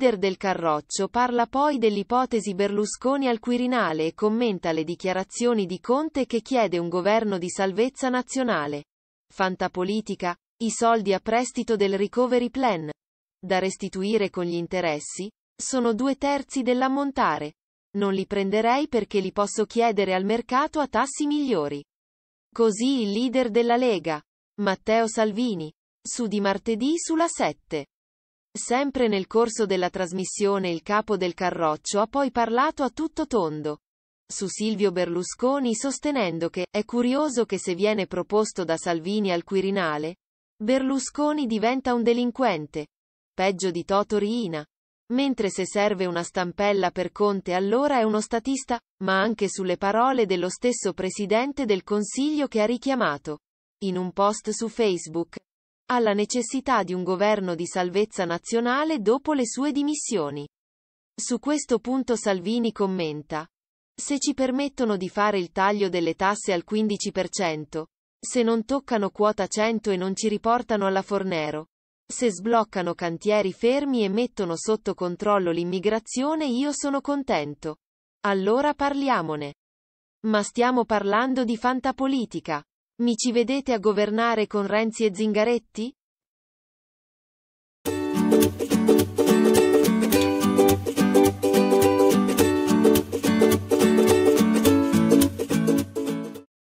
leader del Carroccio parla poi dell'ipotesi Berlusconi al Quirinale e commenta le dichiarazioni di Conte che chiede un governo di salvezza nazionale. Fantapolitica, i soldi a prestito del recovery plan, da restituire con gli interessi, sono due terzi dell'ammontare. Non li prenderei perché li posso chiedere al mercato a tassi migliori. Così il leader della Lega, Matteo Salvini, su di martedì sulla 7. Sempre nel corso della trasmissione il capo del Carroccio ha poi parlato a tutto tondo su Silvio Berlusconi sostenendo che è curioso che se viene proposto da Salvini al Quirinale, Berlusconi diventa un delinquente, peggio di Toto Riina, mentre se serve una stampella per Conte allora è uno statista, ma anche sulle parole dello stesso Presidente del Consiglio che ha richiamato in un post su Facebook alla necessità di un governo di salvezza nazionale dopo le sue dimissioni. Su questo punto Salvini commenta. Se ci permettono di fare il taglio delle tasse al 15%, se non toccano quota 100 e non ci riportano alla Fornero, se sbloccano cantieri fermi e mettono sotto controllo l'immigrazione io sono contento. Allora parliamone. Ma stiamo parlando di fantapolitica. Mi ci vedete a governare con Renzi e Zingaretti?